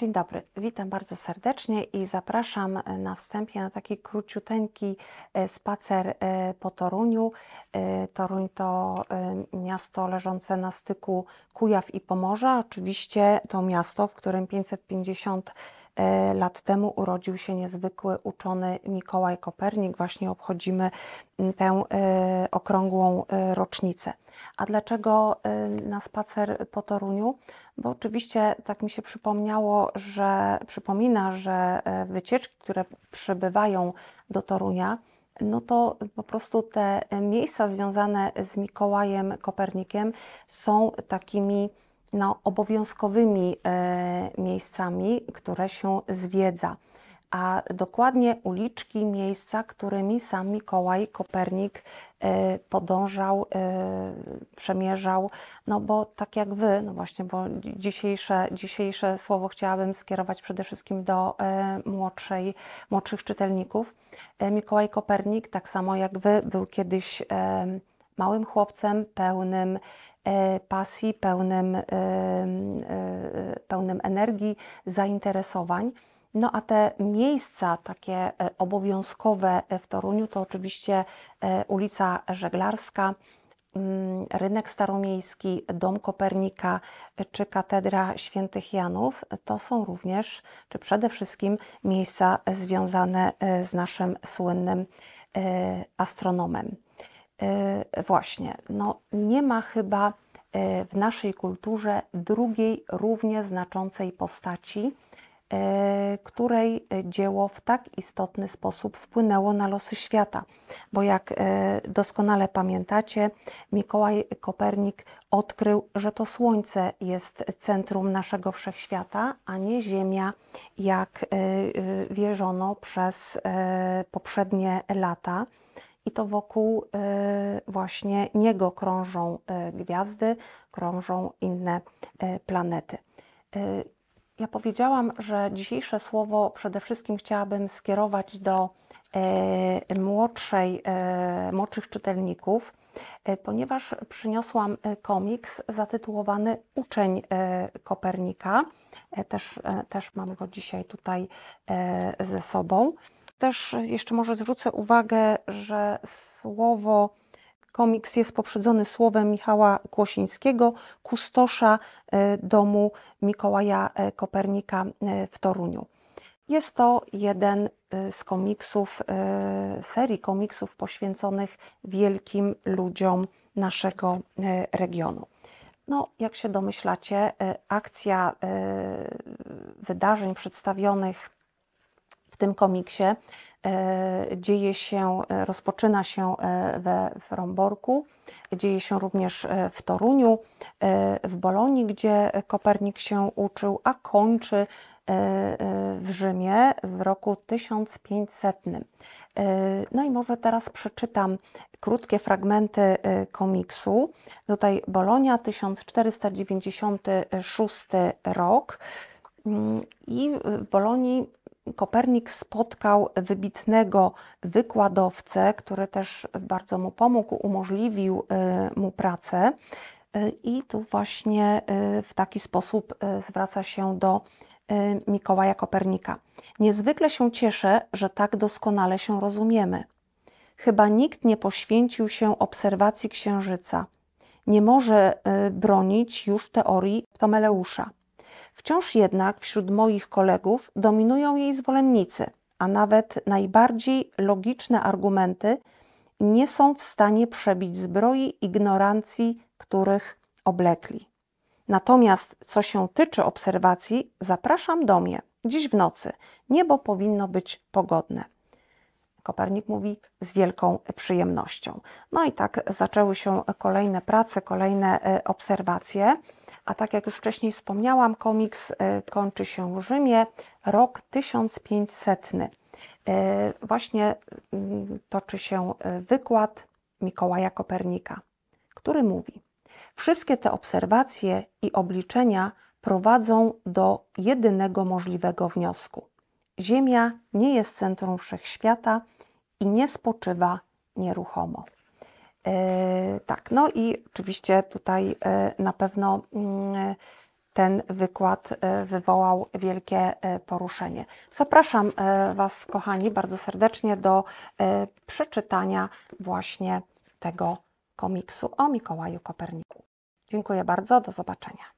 Dzień dobry, witam bardzo serdecznie i zapraszam na wstępie na taki króciuteńki e, spacer e, po Toruniu. E, Toruń to miasto leżące na styku Kujaw i Pomorza. Oczywiście to miasto, w którym 550 E, lat temu urodził się niezwykły uczony Mikołaj Kopernik. Właśnie obchodzimy mm, tę e, okrągłą e, rocznicę. A dlaczego na spacer po Toruniu? Bo oczywiście tak mi się przypomniało, że przypomina, że wycieczki, które przybywają do Torunia, no to po prostu te miejsca związane z Mikołajem Kopernikiem są takimi no, obowiązkowymi e, miejscami, które się zwiedza, a dokładnie uliczki, miejsca, którymi sam Mikołaj Kopernik e, podążał, e, przemierzał, no bo tak jak wy, no właśnie, bo dzisiejsze, dzisiejsze słowo chciałabym skierować przede wszystkim do młodszej, młodszych czytelników. Mikołaj Kopernik, tak samo jak wy, był kiedyś małym chłopcem pełnym e, pasji, pełnym, e, e, pełnym energii, zainteresowań. No a te miejsca takie obowiązkowe w Toruniu to oczywiście ulica Żeglarska, mm, Rynek Staromiejski, Dom Kopernika czy Katedra Świętych Janów to są również, czy przede wszystkim miejsca związane z naszym słynnym astronomem. E, właśnie, no nie ma chyba e, w naszej kulturze drugiej równie znaczącej postaci, e, której dzieło w tak istotny sposób wpłynęło na losy świata. Bo jak doskonale pamiętacie, Mikołaj Kopernik odkrył, że to Słońce jest centrum naszego wszechświata, a nie Ziemia, jak wierzono przez poprzednie lata i to wokół e, właśnie niego krążą e, gwiazdy, krążą inne e, planety. Ja powiedziałam, że dzisiejsze słowo przede wszystkim chciałabym skierować do młodszej, młodszych czytelników, ponieważ przyniosłam komiks zatytułowany Uczeń Kopernika. Też, też mam go dzisiaj tutaj ze sobą. Też jeszcze może zwrócę uwagę, że słowo komiks jest poprzedzony słowem Michała Kłosińskiego, kustosza e, domu Mikołaja e, Kopernika e, w Toruniu. Jest to jeden z komiksów, serii komiksów poświęconych wielkim ludziom naszego regionu. No, jak się domyślacie, akcja wydarzeń przedstawionych tym komiksie e, dzieje się, e, rozpoczyna się e, we Fromborku, dzieje się również w Toruniu, w Bolonii, gdzie Kopernik się uczył, a kończy w Rzymie w roku 1500. No i może teraz przeczytam krótkie fragmenty komiksu. Tutaj Bolonia 1496 rok. Mm, I w Bolonii Kopernik spotkał wybitnego wykładowcę, który też bardzo mu pomógł, umożliwił y, mu pracę. Y, I tu właśnie y, w taki sposób zwraca się do Mikołaja Kopernika. Niezwykle się cieszę, że tak doskonale się rozumiemy. Chyba nikt nie poświęcił się obserwacji księżyca. Nie może bronić już teorii Ptomeleusza. Wciąż jednak wśród moich kolegów dominują jej zwolennicy, a nawet najbardziej logiczne argumenty nie są w stanie przebić zbroi ignorancji, których oblekli. Natomiast co się tyczy obserwacji, zapraszam do mnie dziś w nocy. Niebo powinno być pogodne. Kopernik mówi z wielką przyjemnością. No i tak zaczęły się kolejne prace, kolejne e, obserwacje. A tak jak już wcześniej wspomniałam, komiks e, kończy się w Rzymie, rok 1500. E, właśnie mm, toczy się e, wykład Mikołaja Kopernika, który mówi: Wszystkie te obserwacje i obliczenia prowadzą do jedynego możliwego wniosku. Ziemia nie jest centrum wszechświata i nie spoczywa nieruchomo. E, tak, no i oczywiście tutaj e, na pewno mm, ten wykład e, wywołał wielkie poruszenie. Zapraszam Was, kochani, bardzo serdecznie do przeczytania właśnie tego komiksu o Mikołaju Koperniku. Dziękuję bardzo, do zobaczenia.